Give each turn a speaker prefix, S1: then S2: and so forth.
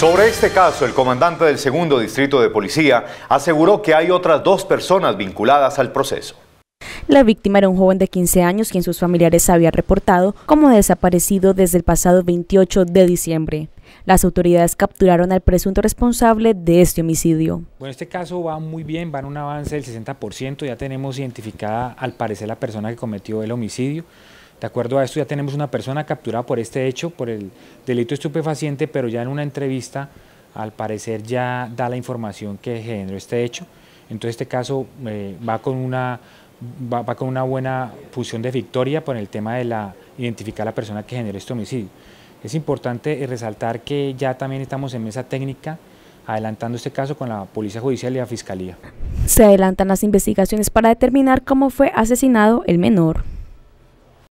S1: Sobre este caso, el comandante del segundo distrito de policía aseguró que hay otras dos personas vinculadas al proceso.
S2: La víctima era un joven de 15 años quien sus familiares había reportado como desaparecido desde el pasado 28 de diciembre. Las autoridades capturaron al presunto responsable de este homicidio.
S3: Bueno, este caso va muy bien, va en un avance del 60%, ya tenemos identificada al parecer la persona que cometió el homicidio. De acuerdo a esto, ya tenemos una persona capturada por este hecho, por el delito estupefaciente, pero ya en una entrevista, al parecer, ya da la información que generó este hecho. Entonces, este caso eh, va, con una, va, con una buena fusión de victoria por el tema de la, identificar a la persona que generó este homicidio. Es importante resaltar que ya también estamos en mesa técnica adelantando este caso con la Policía Judicial y la Fiscalía.
S2: Se adelantan las investigaciones para determinar cómo fue asesinado el menor.